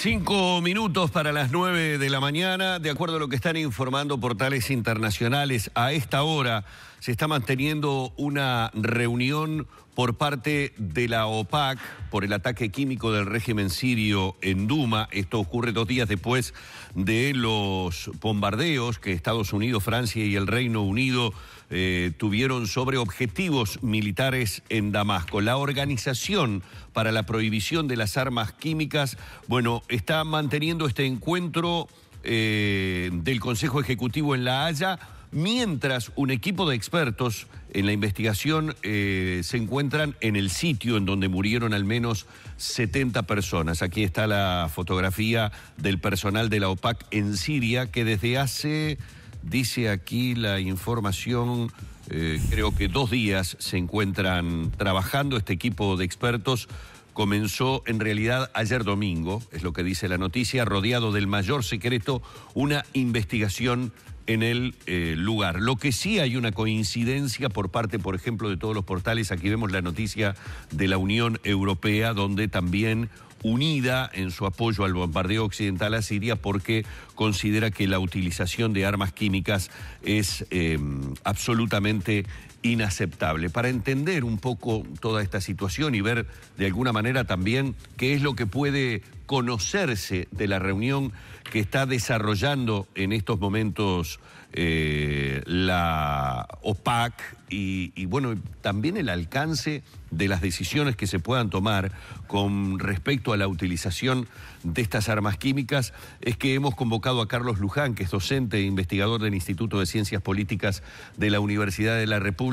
Cinco minutos para las nueve de la mañana. De acuerdo a lo que están informando portales internacionales, a esta hora se está manteniendo una reunión por parte de la OPAC por el ataque químico del régimen sirio en Duma. Esto ocurre dos días después de los bombardeos que Estados Unidos, Francia y el Reino Unido eh, tuvieron sobre objetivos militares en Damasco. La Organización para la Prohibición de las Armas Químicas, bueno, está manteniendo este encuentro eh, del Consejo Ejecutivo en La Haya mientras un equipo de expertos en la investigación eh, se encuentran en el sitio en donde murieron al menos 70 personas. Aquí está la fotografía del personal de la OPAC en Siria que desde hace Dice aquí la información, eh, creo que dos días se encuentran trabajando este equipo de expertos. Comenzó en realidad ayer domingo, es lo que dice la noticia, rodeado del mayor secreto, una investigación en el eh, lugar. Lo que sí hay una coincidencia por parte, por ejemplo, de todos los portales, aquí vemos la noticia de la Unión Europea, donde también unida en su apoyo al bombardeo occidental a Siria porque considera que la utilización de armas químicas es eh, absolutamente inaceptable. Para entender un poco toda esta situación y ver de alguna manera también qué es lo que puede conocerse de la reunión que está desarrollando en estos momentos eh, la OPAC y, y, bueno, también el alcance de las decisiones que se puedan tomar con respecto a la utilización de estas armas químicas, es que hemos convocado a Carlos Luján, que es docente e investigador del Instituto de Ciencias Políticas de la Universidad de la República,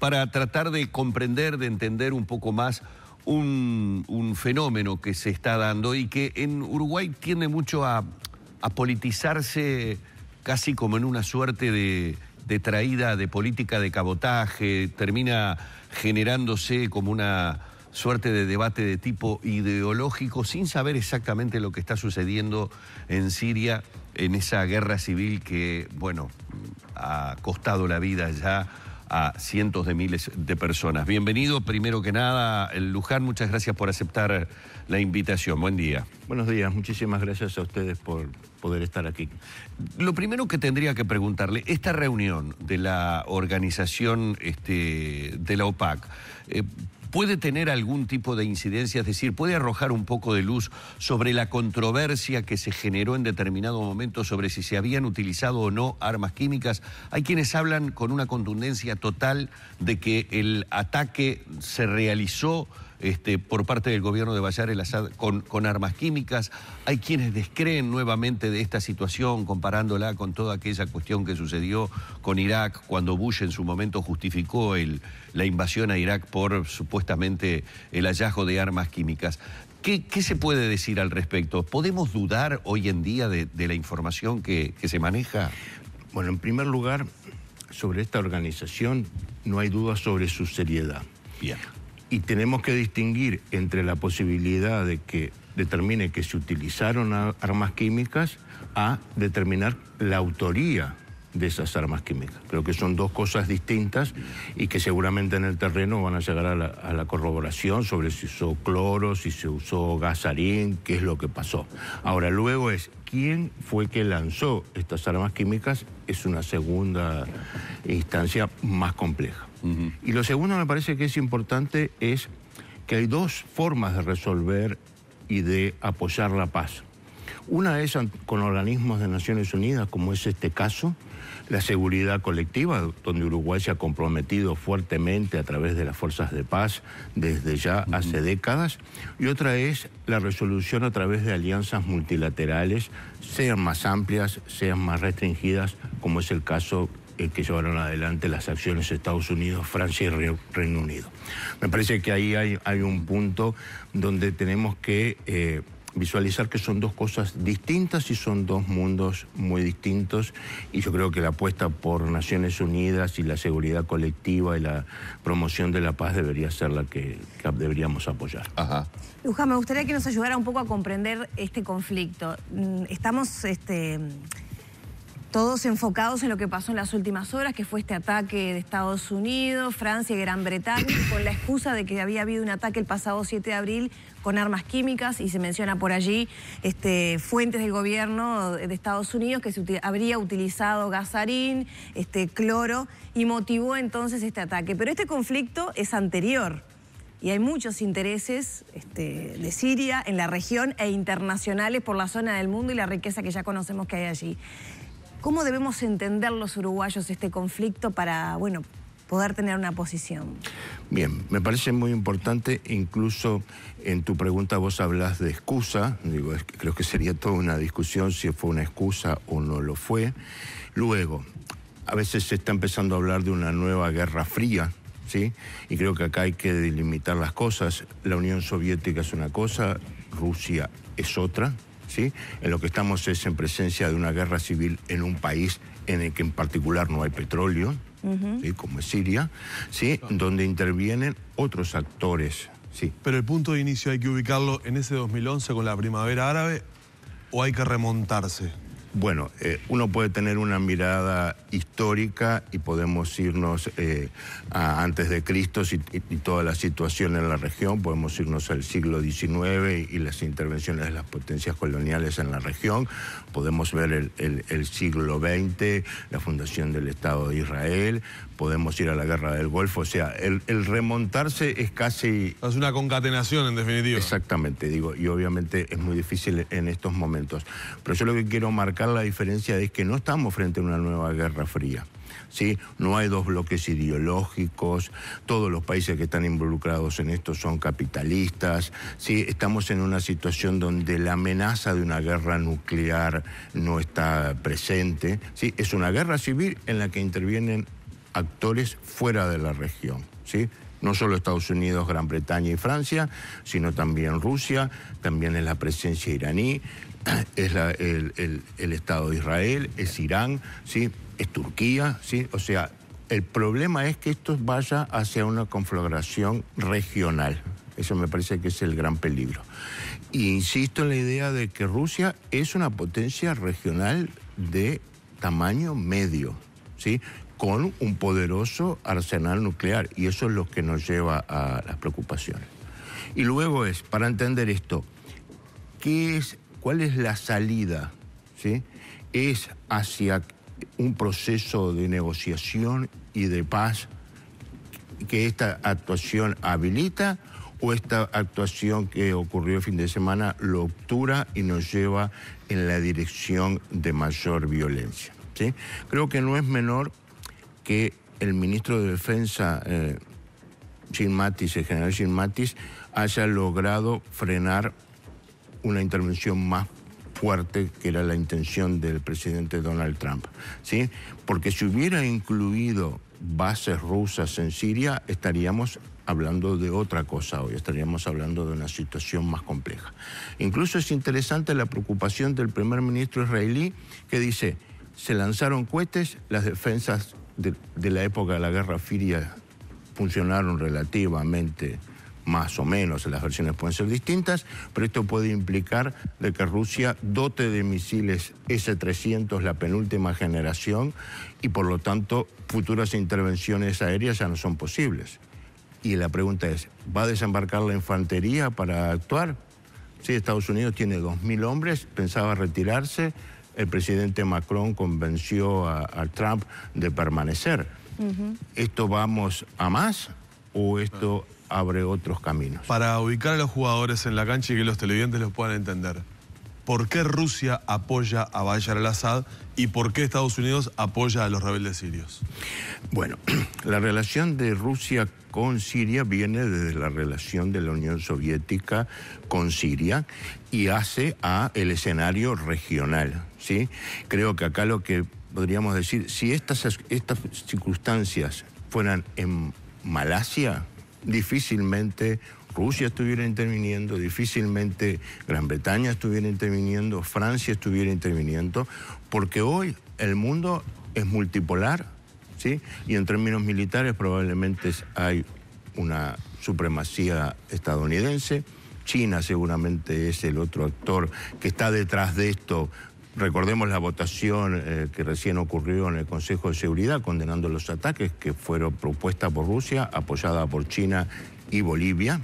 para tratar de comprender, de entender un poco más un, fenómeno que se está dando y que en Uruguay tiende mucho a, politizarse casi como en una suerte de, de traída de política de cabotaje, termina generándose como una suerte de debate de tipo ideológico sin saber exactamente lo que está sucediendo en Siria, en esa guerra civil que, bueno, ha costado la vida ya a cientos de miles de personas. Bienvenido, primero que nada, Luján, muchas gracias por aceptar la invitación. Buen día. Buenos días, muchísimas gracias a ustedes por poder estar aquí. Lo primero que tendría que preguntarle, esta reunión de la organización este, de la OPAC, eh, puede tener algún tipo de incidencia, es decir, puede arrojar un poco de luz sobre la controversia que se generó en determinado momento sobre si se habían utilizado o no armas químicas. Hay quienes hablan con una contundencia total de que el ataque se realizó este, por parte del gobierno de Bayar el-Assad con, armas químicas. Hay quienes descreen nuevamente de esta situación comparándola con toda aquella cuestión que sucedió con Irak cuando Bush en su momento justificó la invasión a Irak por supuestamente el hallazgo de armas químicas. ¿Qué, se puede decir al respecto? ¿Podemos dudar hoy en día de, la información que, que, se maneja? Bueno, en primer lugar, sobre esta organización no hay duda sobre su seriedad. Bien y tenemos que distinguir entre la posibilidad de que determine que se utilizaron armas químicas a determinar la autoría de esas armas químicas. Creo que son dos cosas distintas y que seguramente en el terreno van a llegar a la, corroboración sobre si usó cloro, si se usó gasarín, qué es lo que pasó. Ahora, luego es quién fue que lanzó estas armas químicas es una segunda instancia más compleja. Y lo segundo me parece que es importante es que hay dos formas de resolver y de apoyar la paz. Una es con organismos de Naciones Unidas, como es este caso, la seguridad colectiva, donde Uruguay se ha comprometido fuertemente a través de las fuerzas de paz desde ya hace décadas, y otra es la resolución a través de alianzas multilaterales, sean más amplias, sean más restringidas, como es el caso eh, que llevaron adelante las acciones Estados Unidos, Francia y Reino Unido. Me parece que ahí hay, un punto donde tenemos que eh, visualizar que son dos cosas distintas y son dos mundos muy distintos y yo creo que la apuesta por Naciones Unidas y la seguridad colectiva y la promoción de la paz debería ser la que, deberíamos apoyar. Ajá. Luján, me gustaría que nos ayudara un poco a comprender este conflicto. Mm, estamos este, todos enfocados en lo que pasó en las últimas horas, que fue este ataque de Estados Unidos, Francia y Gran Bretaña, con la excusa de que había habido un ataque el pasado 7 de abril con armas químicas y se menciona por allí este, fuentes del gobierno de Estados Unidos que habría utilizado gasarín, este, cloro y motivó entonces este ataque. Pero este conflicto es anterior y hay muchos intereses este, de Siria en la región e internacionales por la zona del mundo y la riqueza que ya conocemos que hay allí. ¿Cómo debemos entender los uruguayos este conflicto para, bueno, poder tener una posición? Bien, me parece muy importante, incluso en tu pregunta vos hablas de excusa, digo, creo que sería toda una discusión si fue una excusa o no lo fue. Luego, a veces se está empezando a hablar de una nueva guerra fría, ¿sí? Y creo que acá hay que delimitar las cosas. La Unión Soviética es una cosa, Rusia es otra, en lo que estamos es en presencia de una guerra civil en un país en el que en particular no hay petróleo, como es Siria, ¿sí? donde intervienen otros actores. Sí. Pero el punto de inicio hay que ubicarlo en ese 2011 con la primavera árabe o hay que remontarse. Bueno, eh, uno puede tener una mirada histórica y podemos irnos eh, a antes de Cristo y, toda la situación en la región, podemos irnos al siglo XIX y, las intervenciones de las potencias coloniales en la región, podemos ver el, siglo XX, la fundación del Estado de Israel, podemos ir a la Guerra del Golfo, o sea, el, el remontarse es casi... Es una concatenación en definitiva. Exactamente, digo, y obviamente es muy difícil en estos momentos. Pero yo lo que quiero marcar la diferencia es que no estamos frente a una nueva guerra fría. ¿Sí? No hay dos bloques ideológicos, todos los países que están involucrados en esto son capitalistas, ¿sí? Estamos en una situación donde la amenaza de una guerra nuclear no está presente, ¿sí? Es una guerra civil en la que intervienen actores fuera de la región, ¿sí? no solo Estados Unidos, Gran Bretaña y Francia, sino también Rusia, también es la presencia iraní, es el, Estado de Israel, es Irán, ¿sí? es Turquía, ¿sí? o sea, el problema es que esto vaya hacia una conflagración regional. Eso me parece que es el gran peligro. Y insisto en la idea de que Rusia es una potencia regional de tamaño medio, ¿sí? con un poderoso arsenal nuclear y eso es lo que nos lleva a las preocupaciones. Y luego es, para entender esto, ¿qué es, ¿cuál es la salida? ¿sí? Es hacia un proceso de negociación y de paz que esta actuación habilita o esta actuación que ocurrió el fin de semana lo obtura y nos lleva en la dirección de mayor violencia. ¿sí? Creo que no es menor que el ministro de Defensa, eh, el general Jim Matis... haya logrado frenar una intervención más fuerte que era la intención del presidente Donald Trump. ¿sí? Porque si hubiera incluido bases rusas en Siria, estaríamos hablando de otra cosa hoy, estaríamos hablando de una situación más compleja. Incluso es interesante la preocupación del primer ministro israelí que dice, se lanzaron cohetes, las defensas de, la época de la Guerra Fría funcionaron relativamente más o menos, las versiones pueden ser distintas, pero esto puede implicar de que Rusia dote de misiles S-300, la penúltima generación, y por lo tanto futuras intervenciones aéreas ya no son posibles. Y la pregunta es, ¿va a desembarcar la infantería para actuar? Si Estados Unidos tiene 2.000 hombres, pensaba retirarse, el presidente Macron convenció a, Trump de permanecer. ¿Esto vamos a más o esto abre otros caminos? Para ubicar a los jugadores en la cancha y que los televidentes los puedan entender por qué Rusia apoya a Bayar al-Assad y por qué Estados Unidos apoya a los rebeldes sirios. Bueno, la relación de Rusia con Siria viene desde la relación de la Unión Soviética con Siria y hace a el escenario regional, ¿sí? Creo que acá lo que podríamos decir, si estas, estas circunstancias fueran en Malasia, difícilmente Rusia estuviera interviniendo, difícilmente Gran Bretaña estuviera interviniendo, Francia estuviera interviniendo, porque hoy el mundo es multipolar, ¿sí? Y en términos militares probablemente hay una supremacía estadounidense, China seguramente es el otro actor que está detrás de esto Recordemos la votación eh, que recién ocurrió en el Consejo de Seguridad condenando los ataques que fueron propuestas por Rusia, apoyada por China y Bolivia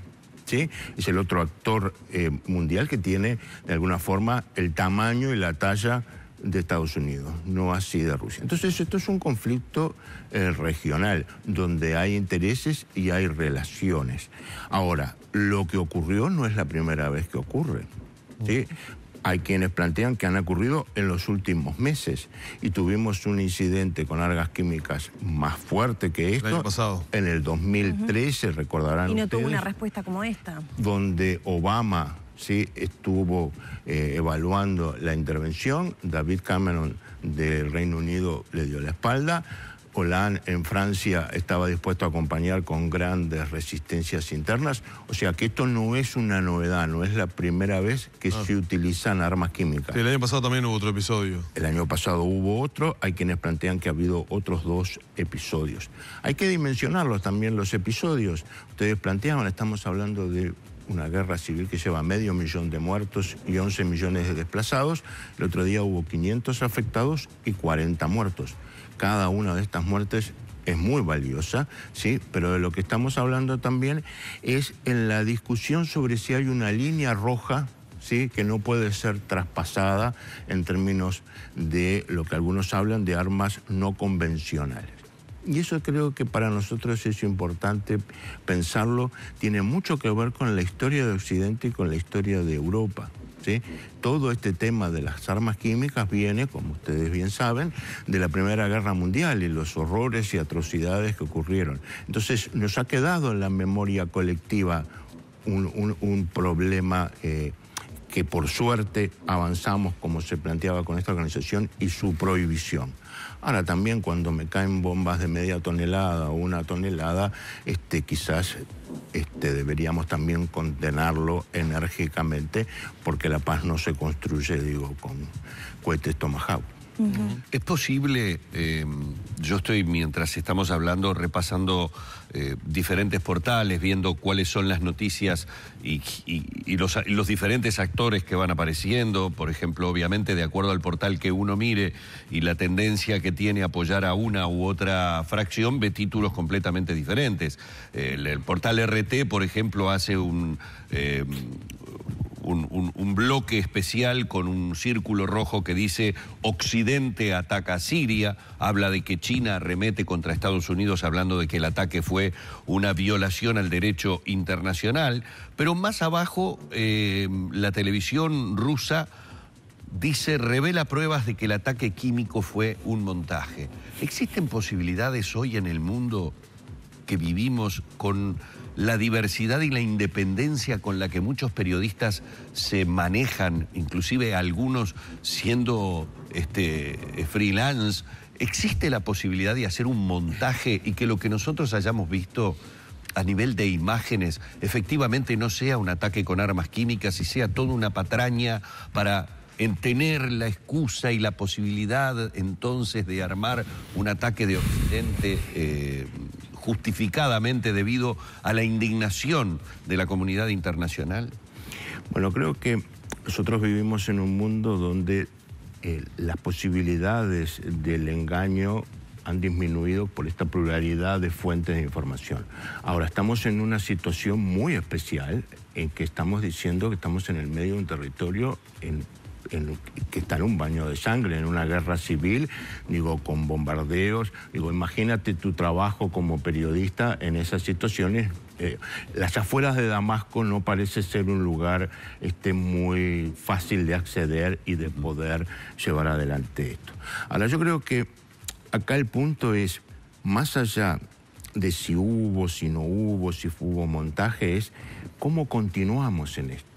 es el otro actor eh, mundial que tiene, de alguna forma, el tamaño y la talla de Estados Unidos, no así de Rusia. Entonces esto es un conflicto eh, regional, donde hay intereses y hay relaciones. Ahora, lo que ocurrió no es la primera vez que ocurre. ¿sí? Hay quienes plantean que han ocurrido en los últimos meses y tuvimos un incidente con algas químicas más fuerte que esto. pasado. En el 2013, recordarán. Y no tuvo una respuesta como esta. Donde Obama sí estuvo eh, evaluando la intervención, David Cameron del Reino Unido le dio la espalda. Hollande en Francia estaba dispuesto a acompañar con grandes resistencias internas. O sea que esto no es una novedad, no es la primera vez que ah. se utilizan armas químicas. el año pasado también hubo otro episodio. El año pasado hubo otro, hay quienes plantean que ha habido otros dos episodios. Hay que dimensionarlos también los episodios. Ustedes planteaban, estamos hablando de una guerra civil que lleva medio millón de muertos y 11 millones de desplazados. El otro día hubo 500 afectados y 40 muertos cada una de estas muertes es muy valiosa, ¿sí? pero de lo que estamos hablando también es en la discusión sobre si hay una línea roja ¿sí? que no puede ser traspasada en términos de lo que algunos hablan de armas no convencionales. Y eso creo que para nosotros es importante pensarlo, tiene mucho que ver con la historia de Occidente y con la historia de Europa. Todo este tema de las armas químicas viene, como ustedes bien saben, de la Primera Guerra Mundial y los horrores y atrocidades que ocurrieron. Entonces nos ha quedado en la memoria colectiva un, problema. Eh, que por suerte avanzamos como se planteaba con esta organización y su prohibición. Ahora también cuando me caen bombas de media tonelada o una tonelada, este, quizás este, deberíamos también condenarlo enérgicamente porque la paz no se construye, digo, con cohetes Tomahawk. ¿Es posible, em, yo estoy mientras estamos hablando repasando eh, diferentes portales, viendo cuáles son las noticias y, los, diferentes actores que van apareciendo, por ejemplo, obviamente de acuerdo al portal que uno mire y la tendencia que tiene a apoyar a una u otra fracción, ve títulos completamente diferentes. El, portal RT, por ejemplo, hace un... Em, un, bloque especial con un círculo rojo que dice Occidente ataca Siria, habla de que China remete contra Estados Unidos hablando de que el ataque fue una violación al derecho internacional, pero más abajo eh, la televisión rusa dice, revela pruebas de que el ataque químico fue un montaje. ¿Existen posibilidades hoy en el mundo que vivimos con la diversidad y la independencia con la que muchos periodistas se manejan, inclusive algunos siendo este, eh, freelance, ¿existe la posibilidad de hacer un montaje y que lo que nosotros hayamos visto a nivel de imágenes efectivamente no sea un ataque con armas químicas y sea toda una patraña para tener la excusa y la posibilidad entonces de armar un ataque de Occidente? Eh, justificadamente debido a la indignación de la comunidad internacional? Bueno, creo que nosotros vivimos en un mundo donde eh, las posibilidades del engaño han disminuido por esta pluralidad de fuentes de información. Ahora estamos en una situación muy especial en que estamos diciendo que estamos en el medio de un territorio en que está en un baño de sangre, en una guerra civil, digo, con bombardeos. Digo, imagínate tu trabajo como periodista en esas situaciones. Eh, las afueras de Damasco no parece ser un lugar este, muy fácil de acceder y de poder llevar adelante esto. Ahora, yo creo que acá el punto es, más allá de si hubo, si no hubo, si hubo montaje, es cómo continuamos en esto.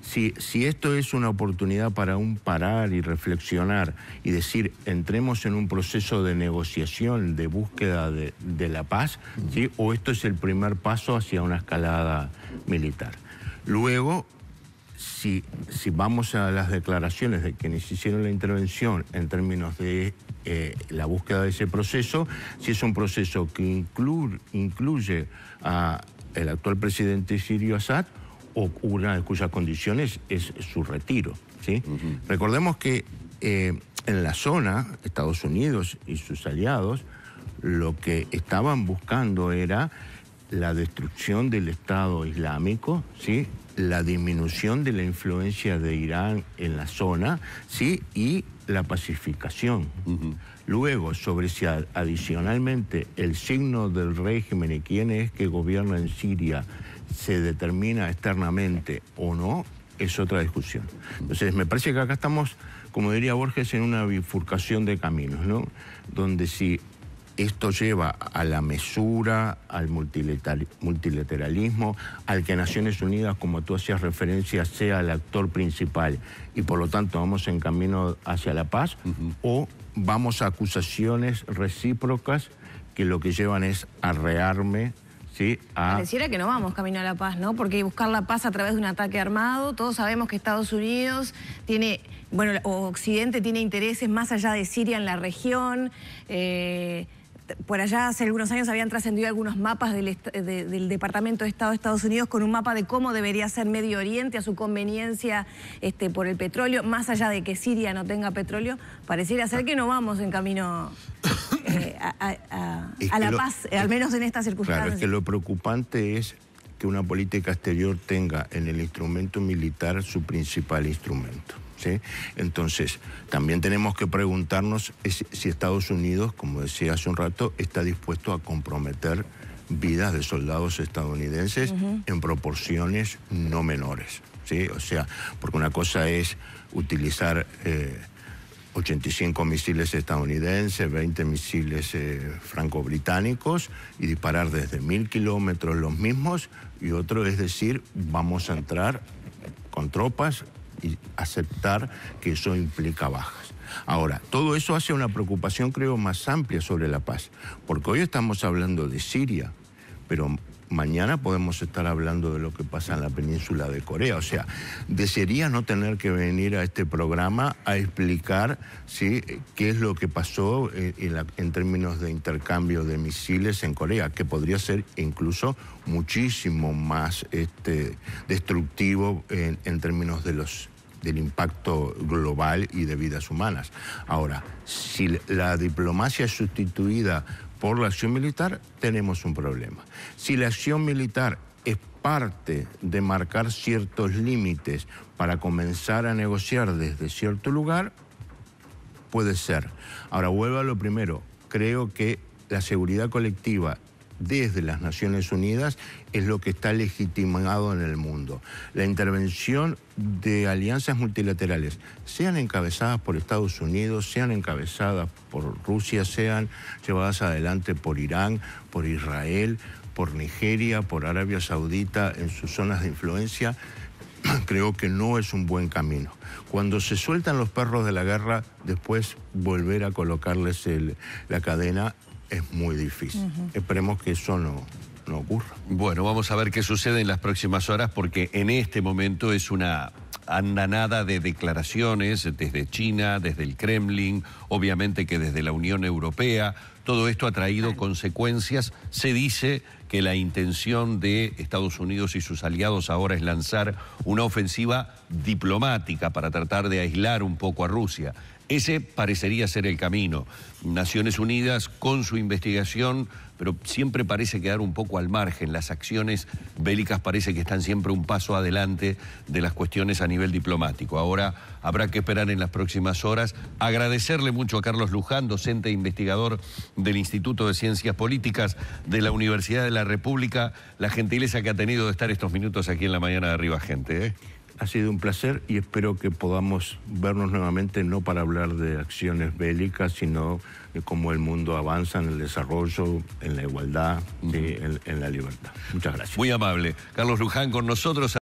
Si, esto es una oportunidad para un parar y reflexionar y decir, entremos en un proceso de negociación, de búsqueda de, la paz, o esto es el primer paso hacia una escalada militar. Luego, si, vamos a las declaraciones de quienes hicieron la intervención en términos de eh, la búsqueda de ese proceso, si es un proceso que incluye a el actual presidente sirio Assad o una de cuyas condiciones es su retiro. ¿sí? Recordemos que eh, en la zona, Estados Unidos y sus aliados, lo que estaban buscando era la destrucción del Estado Islámico, ¿sí? la disminución de la influencia de Irán en la zona ¿sí? y la pacificación. Luego, sobre si adicionalmente el signo del régimen y quién es que gobierna en Siria se determina externamente o no, es otra discusión. Entonces, me parece que acá estamos, como diría Borges, en una bifurcación de caminos, ¿no? Donde si esto lleva a la mesura, al multilateralismo, al que Naciones Unidas, como tú hacías referencia, sea el actor principal y por lo tanto vamos en camino hacia la paz, o vamos a acusaciones recíprocas que lo que llevan es a rearme Ah. Pareciera que no vamos camino a la paz, ¿no? Porque buscar la paz a través de un ataque armado, todos sabemos que Estados Unidos tiene, bueno, o Occidente tiene intereses más allá de Siria en la región. Eh, por allá hace algunos años habían trascendido algunos mapas del, del, Departamento de Estado de Estados Unidos con un mapa de cómo debería ser Medio Oriente a su conveniencia este, por el petróleo, más allá de que Siria no tenga petróleo, pareciera ser que no vamos en camino eh, a, la paz, eh, al menos en estas circunstancias. Claro, es que lo preocupante es que una política exterior tenga en el instrumento militar su principal instrumento. ¿sí? Entonces, también tenemos que preguntarnos si Estados Unidos, como decía hace un rato, está dispuesto a comprometer vidas de soldados estadounidenses en proporciones no menores. ¿sí? O sea, porque una cosa es utilizar... Eh, 85 misiles estadounidenses, 20 misiles eh, franco-británicos y disparar desde mil kilómetros los mismos y otro es decir, vamos a entrar con tropas y aceptar que eso implica bajas. Ahora, todo eso hace una preocupación creo más amplia sobre la paz, porque hoy estamos hablando de Siria, pero mañana podemos estar hablando de lo que pasa en la península de Corea. O sea, desearía no tener que venir a este programa a explicar ¿sí? qué es lo que pasó eh, en, términos de intercambio de misiles en Corea, que podría ser incluso muchísimo más este, destructivo en, términos de los del impacto global y de vidas humanas. Ahora, si la diplomacia es sustituida por la acción militar, tenemos un problema. Si la acción militar es parte de marcar ciertos límites para comenzar a negociar desde cierto lugar, puede ser. Ahora, vuelvo a lo primero. Creo que la seguridad colectiva desde las Naciones Unidas es lo que está legitimado en el mundo. La intervención de alianzas multilaterales, sean encabezadas por Estados Unidos, sean encabezadas por Rusia, sean llevadas adelante por Irán, por Israel, por Nigeria, por Arabia Saudita en sus zonas de influencia, creo que no es un buen camino. Cuando se sueltan los perros de la guerra, después volver a colocarles la cadena es muy difícil. Esperemos que eso no, no ocurra. Bueno, vamos a ver qué sucede en las próximas horas porque en este momento es una andanada de declaraciones desde China, desde el Kremlin, obviamente que desde la Unión Europea. Todo esto ha traído consecuencias. Se dice que la intención de Estados Unidos y sus aliados ahora es lanzar una ofensiva diplomática para tratar de aislar un poco a Rusia. Ese parecería ser el camino. Naciones Unidas con su investigación, pero siempre parece quedar un poco al margen. Las acciones bélicas parece que están siempre un paso adelante de las cuestiones a nivel diplomático. Ahora habrá que esperar en las próximas horas. Agradecerle mucho a Carlos Luján, docente e investigador del Instituto de Ciencias Políticas de la Universidad de la República, la gentileza que ha tenido de estar estos minutos aquí en la mañana de arriba, gente. ¿eh? Ha sido un placer y espero que podamos vernos nuevamente, no para hablar de acciones bélicas, sino de cómo el mundo avanza en el desarrollo, en la igualdad, y eh, en, en la libertad. Muchas gracias. Muy amable. Carlos Luján con nosotros.